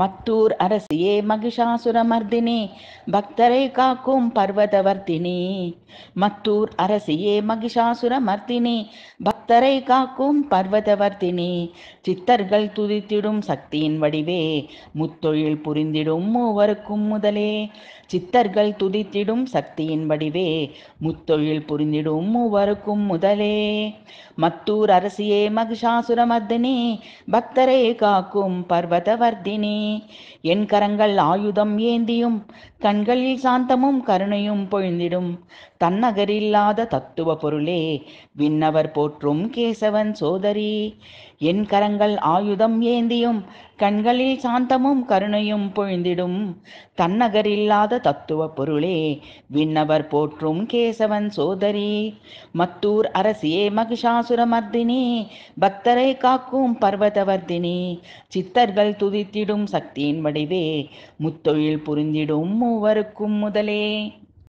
மத்தூர் அரசியே மகிஷாசுரமர்தினி பக்தரை காக்கும் பர்வதவர்த்தினி மத்தூர் அரசியே மகிஷாசுரமர்தினி பக்தரை காக்கும் பர்வதவர்த்தினி சித்தர்கள் துதித்திடும் சக்தியின் வடிவே முத்தொழில் புரிந்திடும் மூவருக்கும் முதலே சித்தர்கள் துதித்திடும் சக்தியின் வடிவே முத்தொழில் புரிந்திடும் மூவருக்கும் முதலே மத்தூர் அரசியே மகிஷாசுரமர்தினி பக்தரை காக்கும் பர்வதவர்த்தினி என் கரங்கள் ஆயுதம் ஏந்தியும் கண்களில் சாந்தமும் கருணையும் பொழிந்திடும் தன்னகரில்லாத தத்துவ பொருளே விண்ணவர் போற்றும் கேசவன் சோதரி என் கரங்கள் ஆயுதம் ஏந்தியும் கண்களில் சாந்தமும் கருணையும் பொழிந்திடும் தன்னகர் இல்லாத தத்துவ பொருளே விண்ணவர் போற்றும் கேசவன் சோதரி மத்தூர் அரசியே மகிஷாசுரமர்தினி பக்தரை காக்கும் பர்வதவர்தினி சித்தர்கள் துதித்திடும் சக்தியின் வடிவே முத்தொழில் புரிந்திடும் மூவருக்கும் முதலே